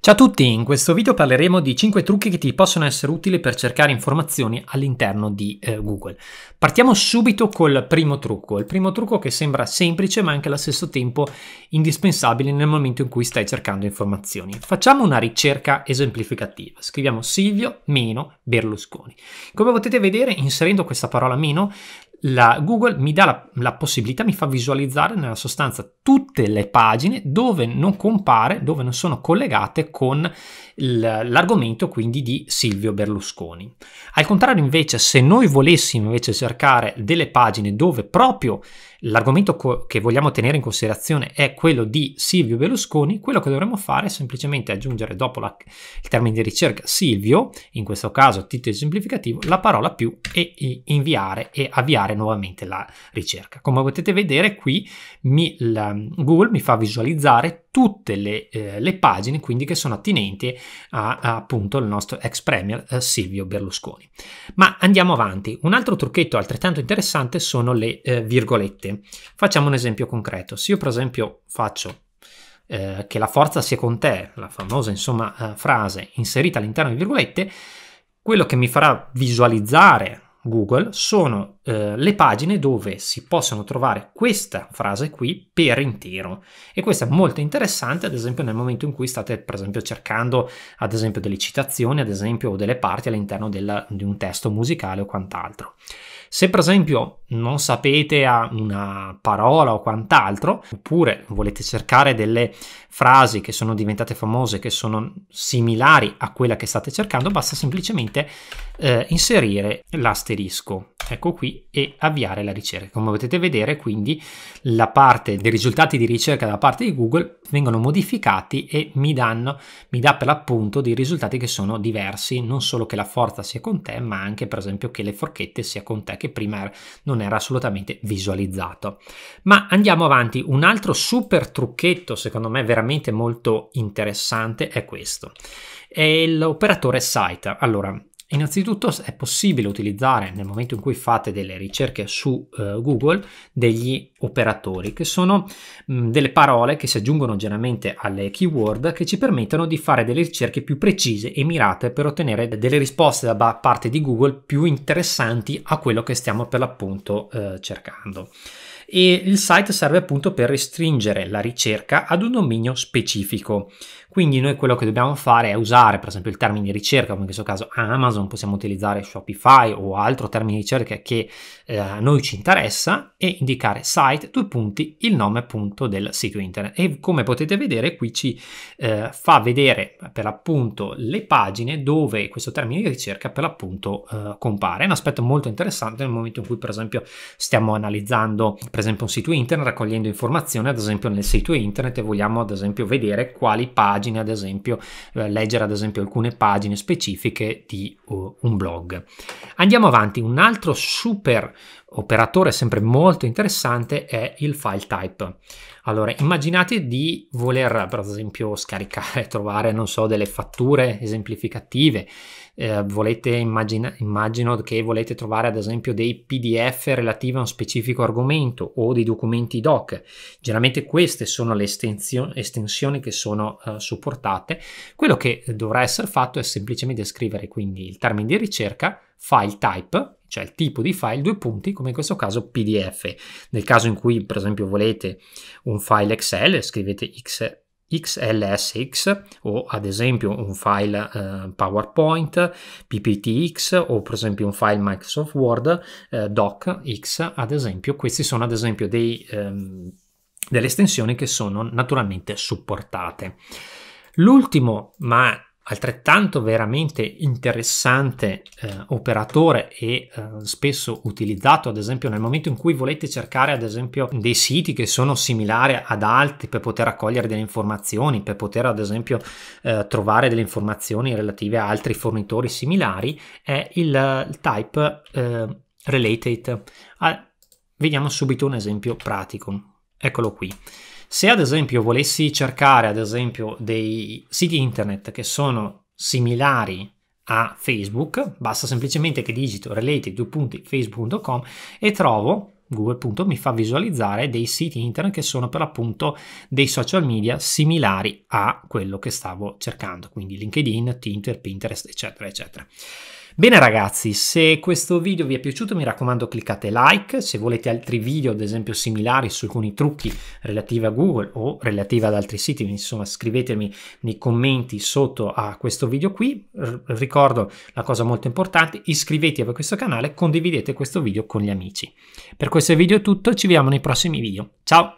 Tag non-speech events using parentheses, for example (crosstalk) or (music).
Ciao a tutti, in questo video parleremo di 5 trucchi che ti possono essere utili per cercare informazioni all'interno di eh, Google. Partiamo subito col primo trucco, il primo trucco che sembra semplice ma anche allo stesso tempo indispensabile nel momento in cui stai cercando informazioni. Facciamo una ricerca esemplificativa, scriviamo Silvio meno Berlusconi. Come potete vedere inserendo questa parola meno la Google mi dà la, la, possibilità, mi fa visualizzare nella sostanza tutte le pagine dove non compare, dove non sono collegate con l'argomento quindi di Silvio Berlusconi. Al contrario invece, se noi volessimo invece cercare delle pagine dove proprio L'argomento co- che vogliamo tenere in considerazione è quello di Silvio Berlusconi, quello che dovremmo fare è semplicemente aggiungere dopo la, il termine di ricerca Silvio, in questo caso titolo semplificativo, la parola più e, e inviare e avviare nuovamente la ricerca. Come potete vedere qui mi, la, Google mi fa visualizzare tutte le, eh, le pagine quindi che sono attinenti a, a, appunto al nostro ex premier eh, Silvio Berlusconi. Ma andiamo avanti. Un altro trucchetto altrettanto interessante sono le eh, virgolette. Facciamo un esempio concreto. Se io per esempio faccio eh, che la forza sia con te, la famosa insomma eh, frase inserita all'interno di virgolette, quello che mi farà visualizzare Google sono eh, le pagine dove si possono trovare questa frase qui per intero e questo è molto interessante ad esempio nel momento in cui state per esempio cercando ad esempio delle citazioni ad esempio o delle parti all'interno del, di un testo musicale o quant'altro. Se per esempio non sapete una parola o quant'altro, oppure volete cercare delle frasi che sono diventate famose, che sono similari a quella che state cercando, basta semplicemente eh, inserire l'asterisco inserisco ecco qui e avviare la ricerca come potete vedere quindi la parte dei risultati di ricerca da parte di google vengono modificati e mi danno mi dà per l'appunto dei risultati che sono diversi non solo che la forza sia con te ma anche per esempio che le forchette sia con te che prima er-, non era assolutamente visualizzato ma andiamo avanti un altro super trucchetto secondo me veramente molto interessante è questo è l'operatore site allora Innanzitutto è possibile utilizzare nel momento in cui fate delle ricerche su eh, Google degli operatori che sono mh, mm, delle parole che si aggiungono generalmente alle keyword che ci permettono di fare delle ricerche più precise e mirate per ottenere delle risposte da parte di Google più interessanti a quello che stiamo per l'appunto eh, cercando e il site serve appunto per restringere la ricerca ad un dominio specifico. Quindi noi quello che dobbiamo fare è usare per esempio il termine di ricerca, come in questo caso Amazon, possiamo utilizzare Shopify o altro termine di ricerca che eh, a noi ci interessa e indicare site, due punti, il nome appunto del sito internet. E come potete vedere qui ci eh, fa vedere per l'appunto le pagine dove questo termine di ricerca per l'appunto eh, compare. È un aspetto molto interessante nel momento in cui per esempio stiamo analizzando per esempio un sito internet, raccogliendo informazioni ad esempio nel sito internet e vogliamo ad esempio vedere quali pagine pagine, ad esempio, eh, leggere ad esempio alcune pagine specifiche di uh, un blog. Andiamo avanti, un altro super operatore sempre molto interessante è il file type. Allora, immaginate di voler, per esempio, scaricare, (laughs) trovare, non so, delle fatture esemplificative. Eh, volete immagina, immagino che volete trovare, ad esempio, dei PDF relativi a un specifico argomento o dei documenti doc. Generalmente queste sono le estensioni, estensioni che sono eh, supportate. Quello che dovrà essere fatto è semplicemente scrivere quindi il termine di ricerca, file type, cioè il tipo di file, due punti, come in questo caso PDF. Nel caso in cui, per esempio, volete un file Excel, scrivete X, XLSX o ad esempio un file eh, PowerPoint, PPTX o per esempio un file Microsoft Word, eh, DocX ad esempio. Questi sono ad esempio dei, ehm, delle estensioni che sono naturalmente supportate. L'ultimo, ma altrettanto veramente interessante eh, operatore e eh, spesso utilizzato ad esempio nel momento in cui volete cercare ad esempio dei siti che sono similari ad altri per poter raccogliere delle informazioni per poter ad esempio eh, trovare delle informazioni relative a altri fornitori similari è il, eh, il type eh, related ah, vediamo subito un esempio pratico eccolo qui se ad esempio volessi cercare ad esempio dei siti internet che sono similari a Facebook, basta semplicemente che digito related2.facebook.com e trovo Google appunto, mi fa visualizzare dei siti internet che sono per l'appunto dei social media similari a quello che stavo cercando, quindi LinkedIn, Tinder, Pinterest, eccetera, eccetera. Bene ragazzi, se questo video vi è piaciuto mi raccomando cliccate like, se volete altri video ad esempio similari su alcuni trucchi relativi a Google o relativi ad altri siti, insomma scrivetemi nei commenti sotto a questo video qui. R ricordo la cosa molto importante, iscrivetevi a questo canale, condividete questo video con gli amici. Per questo video è tutto, ci vediamo nei prossimi video. Ciao!